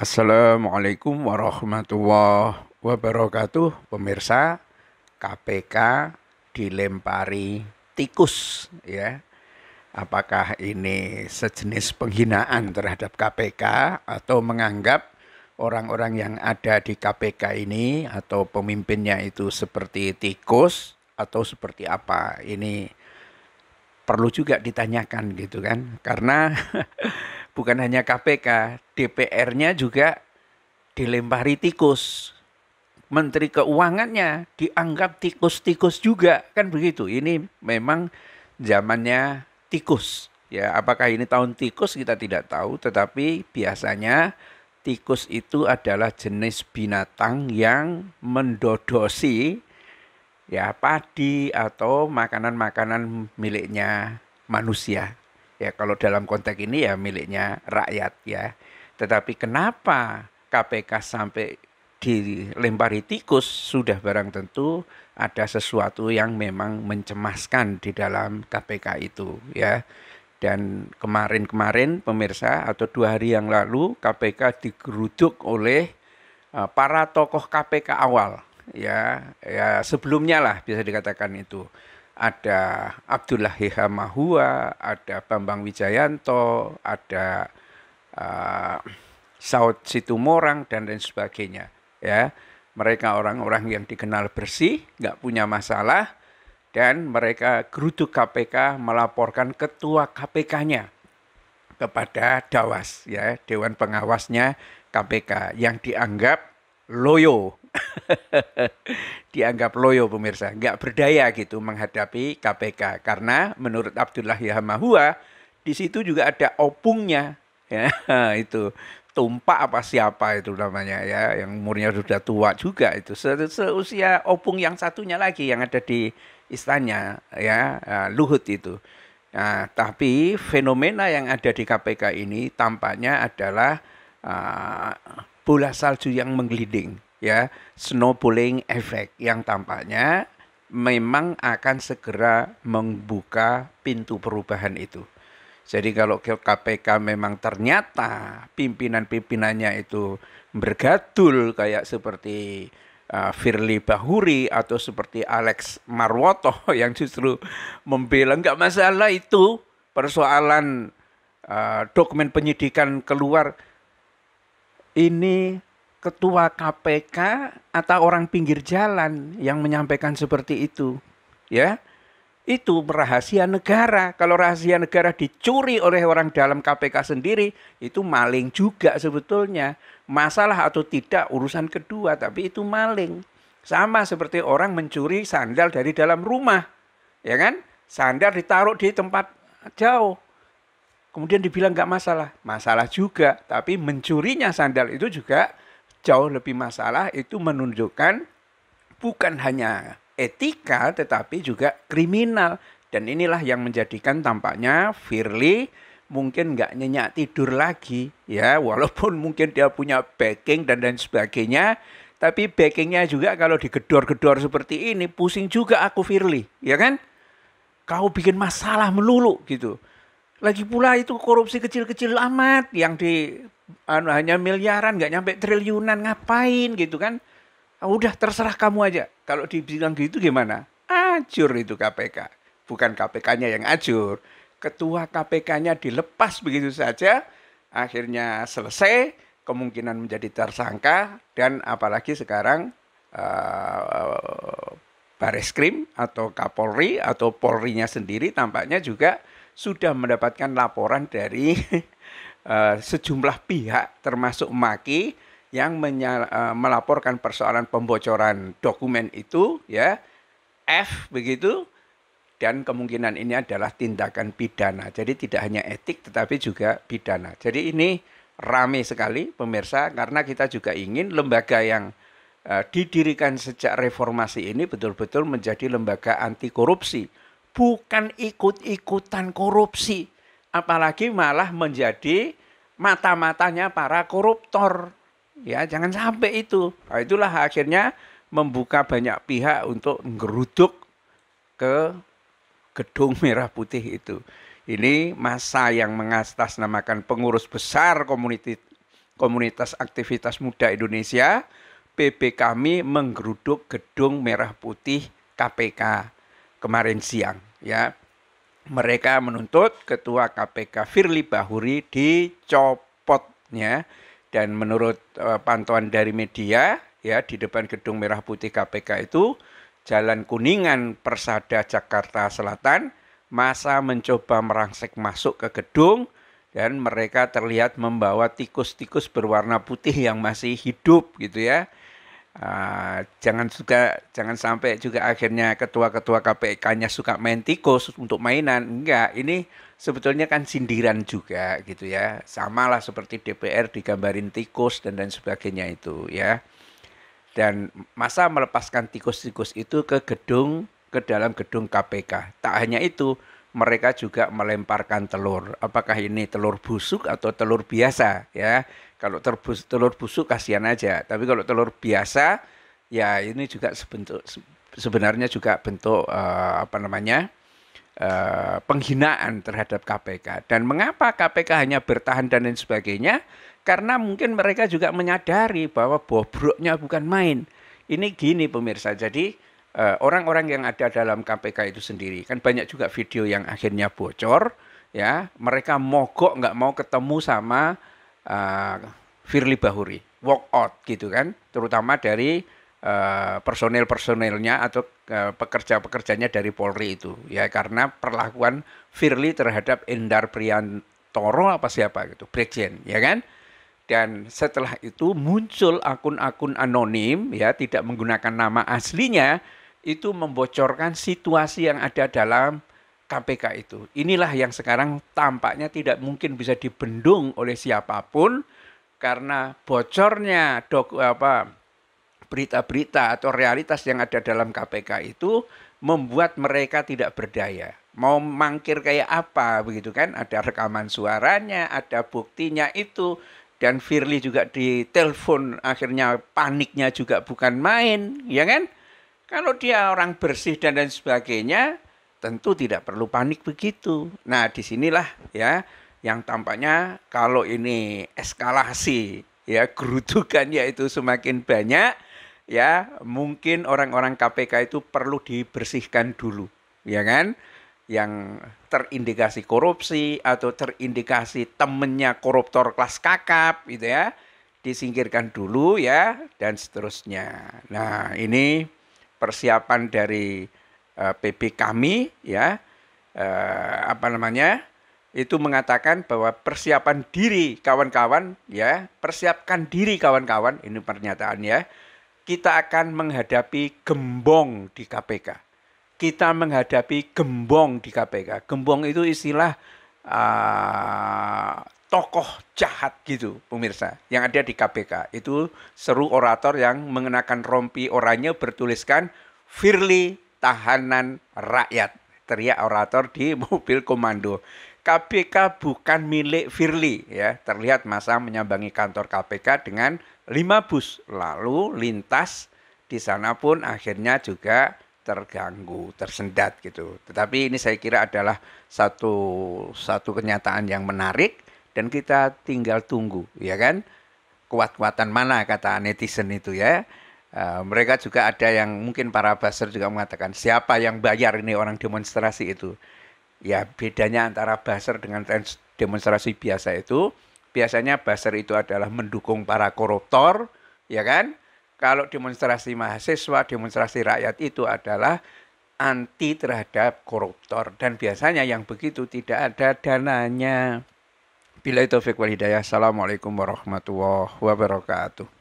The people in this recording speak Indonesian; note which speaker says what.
Speaker 1: Assalamualaikum warahmatullahi wabarakatuh. Pemirsa, KPK dilempari tikus ya. Apakah ini sejenis penghinaan terhadap KPK atau menganggap orang-orang yang ada di KPK ini atau pemimpinnya itu seperti tikus atau seperti apa? Ini perlu juga ditanyakan gitu kan. Karena bukan hanya KPK, DPR-nya juga dilempari tikus. Menteri keuangannya dianggap tikus-tikus juga, kan begitu. Ini memang zamannya tikus. Ya, apakah ini tahun tikus kita tidak tahu, tetapi biasanya tikus itu adalah jenis binatang yang mendodosi ya padi atau makanan-makanan miliknya manusia. Ya kalau dalam konteks ini ya miliknya rakyat ya. Tetapi kenapa KPK sampai dilempari tikus sudah barang tentu ada sesuatu yang memang mencemaskan di dalam KPK itu ya. Dan kemarin-kemarin pemirsa atau dua hari yang lalu KPK digeruduk oleh eh, para tokoh KPK awal ya ya sebelumnya lah bisa dikatakan itu ada Abdullah Hamahua, ada Bambang Wijayanto, ada uh, Saud Situmorang dan lain sebagainya. Ya, mereka orang-orang yang dikenal bersih, nggak punya masalah, dan mereka kerutu KPK melaporkan ketua KPK-nya kepada Dawas, ya Dewan Pengawasnya KPK yang dianggap loyo dianggap loyo pemirsa, nggak berdaya gitu menghadapi KPK karena menurut Abdullah Yahmahua di situ juga ada opungnya ya itu tumpak apa siapa itu namanya ya yang umurnya sudah tua juga itu Se seusia opung yang satunya lagi yang ada di istana ya, ya Luhut itu. Nah, tapi fenomena yang ada di KPK ini tampaknya adalah uh, bola salju yang menggelinding ya snowballing effect yang tampaknya memang akan segera membuka pintu perubahan itu. Jadi kalau KPK memang ternyata pimpinan-pimpinannya itu bergadul kayak seperti uh, Firly Bahuri atau seperti Alex Marwoto yang justru membela nggak masalah itu persoalan uh, dokumen penyidikan keluar ini ketua KPK atau orang pinggir jalan yang menyampaikan seperti itu. Ya. Itu rahasia negara. Kalau rahasia negara dicuri oleh orang dalam KPK sendiri, itu maling juga sebetulnya. Masalah atau tidak urusan kedua, tapi itu maling. Sama seperti orang mencuri sandal dari dalam rumah. Ya kan? Sandal ditaruh di tempat jauh. Kemudian dibilang nggak masalah. Masalah juga, tapi mencurinya sandal itu juga jauh lebih masalah itu menunjukkan bukan hanya etika tetapi juga kriminal. Dan inilah yang menjadikan tampaknya Firly mungkin nggak nyenyak tidur lagi ya walaupun mungkin dia punya backing dan dan sebagainya tapi backingnya juga kalau digedor-gedor seperti ini pusing juga aku Firly ya kan kau bikin masalah melulu gitu lagi pula itu korupsi kecil-kecil amat yang di anu, hanya miliaran nggak nyampe triliunan ngapain gitu kan ah, udah terserah kamu aja kalau dibilang gitu gimana acur itu KPK bukan KPK-nya yang acur ketua KPK-nya dilepas begitu saja akhirnya selesai kemungkinan menjadi tersangka dan apalagi sekarang uh, Baris Krim atau Kapolri atau Polri nya sendiri tampaknya juga sudah mendapatkan laporan dari Eh, sejumlah pihak termasuk Maki yang menyala, uh, eh, melaporkan persoalan pembocoran dokumen itu ya F begitu dan kemungkinan ini adalah tindakan pidana. Jadi tidak hanya etik tetapi juga pidana. Jadi ini rame sekali pemirsa karena kita juga ingin lembaga yang uh, didirikan sejak reformasi ini betul-betul menjadi lembaga anti korupsi, bukan ikut-ikutan korupsi apalagi malah menjadi mata-matanya para koruptor. Ya, jangan sampai itu. Nah, itulah akhirnya membuka banyak pihak untuk ngeruduk ke gedung merah putih itu. Ini masa yang mengatasnamakan pengurus besar komunitas komunitas aktivitas muda Indonesia, PP kami menggeruduk gedung merah putih KPK kemarin siang ya mereka menuntut Ketua KPK Firly Bahuri dicopotnya dan menurut eh, pantauan dari media ya di depan gedung merah putih KPK itu Jalan Kuningan Persada Jakarta Selatan masa mencoba merangsek masuk ke gedung dan mereka terlihat membawa tikus-tikus berwarna putih yang masih hidup gitu ya Uh, jangan juga jangan sampai juga akhirnya ketua-ketua KPK-nya suka main tikus untuk mainan. Enggak, ini sebetulnya kan sindiran juga gitu ya. sama lah seperti DPR digambarin tikus dan dan sebagainya itu ya. Dan masa melepaskan tikus-tikus itu ke gedung ke dalam gedung KPK. Tak hanya itu, mereka juga melemparkan telur. Apakah ini telur busuk atau telur biasa ya? Kalau terbus, telur busuk kasihan aja, tapi kalau telur biasa ya ini juga sebentuk sebenarnya juga bentuk uh, apa namanya? Uh, penghinaan terhadap KPK. Dan mengapa KPK hanya bertahan dan lain sebagainya? Karena mungkin mereka juga menyadari bahwa bobroknya bukan main. Ini gini pemirsa. Jadi Eh, orang-orang yang ada dalam KPK itu sendiri kan banyak juga video yang akhirnya bocor ya mereka mogok nggak mau ketemu sama uh, Firly Bahuri walk out gitu kan terutama dari uh, eh, personel-personelnya atau uh, pekerja-pekerjanya dari Polri itu ya karena perlakuan Firly terhadap Endar Priantoro apa siapa gitu Brigjen ya kan dan setelah itu muncul akun-akun anonim ya tidak menggunakan nama aslinya itu membocorkan situasi yang ada dalam KPK itu. Inilah yang sekarang tampaknya tidak mungkin bisa dibendung oleh siapapun karena bocornya dok apa berita-berita atau realitas yang ada dalam KPK itu membuat mereka tidak berdaya. Mau mangkir kayak apa begitu kan? Ada rekaman suaranya, ada buktinya itu dan Firly juga ditelepon akhirnya paniknya juga bukan main, ya kan? Kalau dia orang bersih dan lain sebagainya, tentu tidak perlu panik begitu. Nah, disinilah ya yang tampaknya kalau ini eskalasi ya gerudukan yaitu semakin banyak ya mungkin orang-orang KPK itu perlu dibersihkan dulu ya kan yang terindikasi korupsi atau terindikasi temennya koruptor kelas kakap gitu ya disingkirkan dulu ya dan seterusnya nah ini persiapan dari uh, eh, PP kami ya uh, apa namanya itu mengatakan bahwa persiapan diri kawan-kawan ya persiapkan diri kawan-kawan ini pernyataan ya kita akan menghadapi gembong di KPK kita menghadapi gembong di KPK gembong itu istilah uh, tokoh jahat gitu pemirsa yang ada di KPK itu seru orator yang mengenakan rompi oranye bertuliskan Firly tahanan rakyat teriak orator di mobil komando KPK bukan milik Firly ya terlihat masa menyambangi kantor KPK dengan lima bus lalu lintas di sana pun akhirnya juga terganggu, tersendat gitu. Tetapi ini saya kira adalah satu satu kenyataan yang menarik dan kita tinggal tunggu, ya kan? Kuat-kuatan mana kata netizen itu ya. Uh, mereka juga ada yang mungkin para buzzer juga mengatakan siapa yang bayar ini orang demonstrasi itu. Ya bedanya antara buzzer dengan demonstrasi biasa itu, biasanya buzzer itu adalah mendukung para koruptor, ya kan? Kalau demonstrasi mahasiswa, demonstrasi rakyat itu adalah anti terhadap koruptor dan biasanya yang begitu tidak ada dananya. Bila itu wal hidayah. Assalamualaikum warahmatullahi wabarakatuh.